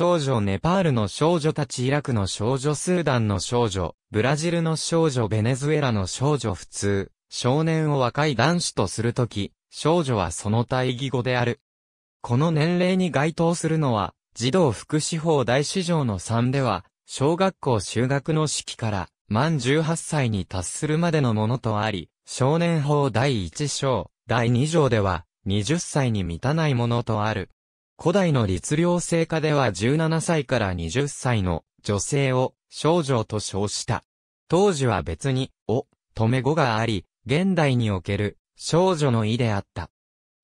少女ネパールの少女たちイラクの少女スーダンの少女、ブラジルの少女ベネズエラの少女普通、少年を若い男子とするとき、少女はその対義語である。この年齢に該当するのは、児童福祉法大市場の3では、小学校修学の式から、満18歳に達するまでのものとあり、少年法第1章、第2条では、20歳に満たないものとある。古代の律令制下では17歳から20歳の女性を少女と称した。当時は別に、お、止め語があり、現代における少女の意であった。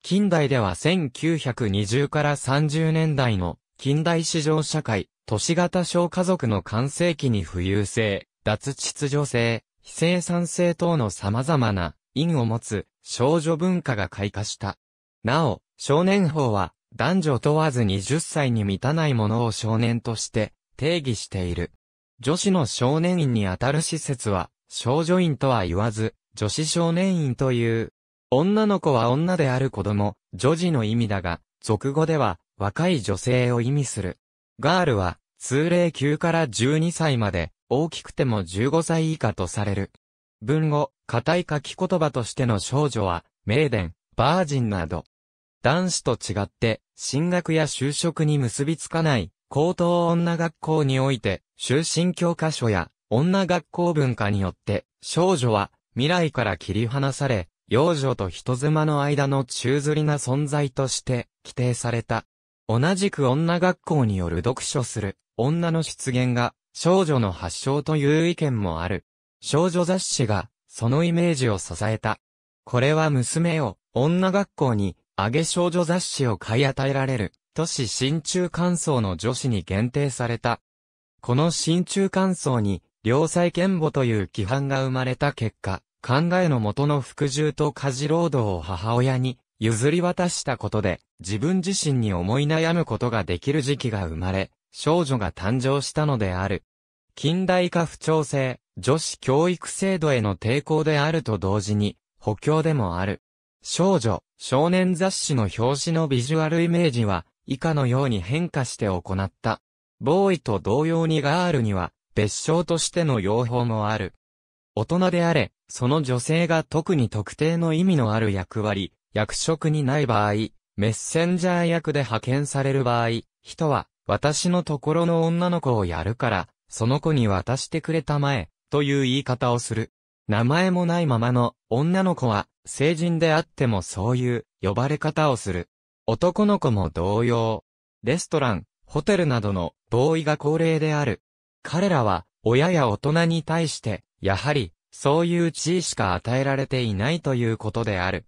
近代では1920から30年代の近代市場社会、都市型小家族の完成期に富裕性、脱秩序性、非生産性等の様々な因を持つ少女文化が開花した。なお、少年法は男女問わず20歳に満たないものを少年として定義している。女子の少年院にあたる施設は、少女院とは言わず、女子少年院という。女の子は女である子供、女児の意味だが、俗語では、若い女性を意味する。ガールは、通例9から12歳まで、大きくても15歳以下とされる。文語、硬い書き言葉としての少女は、メーデン、バージンなど、男子と違って、進学や就職に結びつかない、高等女学校において、終身教科書や、女学校文化によって、少女は、未来から切り離され、幼女と人妻の間の宙吊りな存在として、規定された。同じく女学校による読書する、女の出現が、少女の発祥という意見もある。少女雑誌が、そのイメージを支えた。これは娘を、女学校に、上げ少女雑誌を買い与えられる、都市新中間層の女子に限定された。この新中間層に、良妻賢母という規範が生まれた結果、考えのもとの服従と家事労働を母親に譲り渡したことで、自分自身に思い悩むことができる時期が生まれ、少女が誕生したのである。近代化不調性、女子教育制度への抵抗であると同時に、補強でもある。少女、少年雑誌の表紙のビジュアルイメージは、以下のように変化して行った。ボーイと同様にガールには、別称としての用法もある。大人であれ、その女性が特に特定の意味のある役割、役職にない場合、メッセンジャー役で派遣される場合、人は、私のところの女の子をやるから、その子に渡してくれたまえ、という言い方をする。名前もないままの女の子は成人であってもそういう呼ばれ方をする。男の子も同様。レストラン、ホテルなどの同意が恒例である。彼らは親や大人に対して、やはりそういう地位しか与えられていないということである。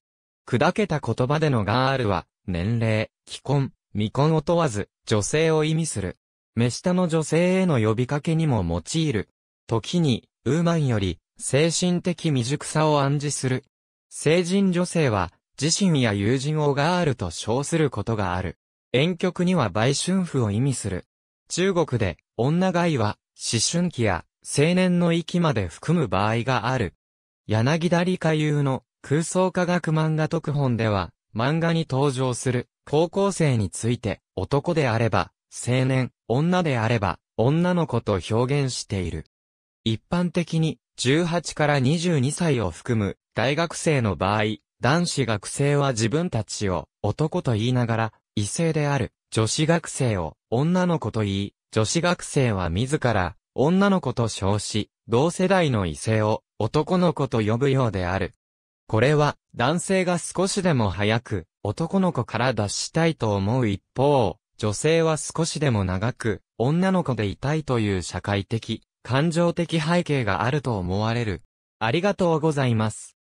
砕けた言葉でのガールは、年齢、既婚、未婚を問わず、女性を意味する。目下の女性への呼びかけにも用いる。時に、ウーマンより、精神的未熟さを暗示する。成人女性は、自身や友人をガールと称することがある。遠曲には売春婦を意味する。中国で、女外は、思春期や青年の域まで含む場合がある。柳田理科優の空想科学漫画特本では、漫画に登場する高校生について、男であれば、青年、女であれば、女の子と表現している。一般的に、18から22歳を含む大学生の場合、男子学生は自分たちを男と言いながら、異性である女子学生を女の子と言い、女子学生は自ら女の子と称し、同世代の異性を男の子と呼ぶようである。これは男性が少しでも早く男の子から脱したいと思う一方、女性は少しでも長く女の子でいたいという社会的感情的背景があると思われる。ありがとうございます。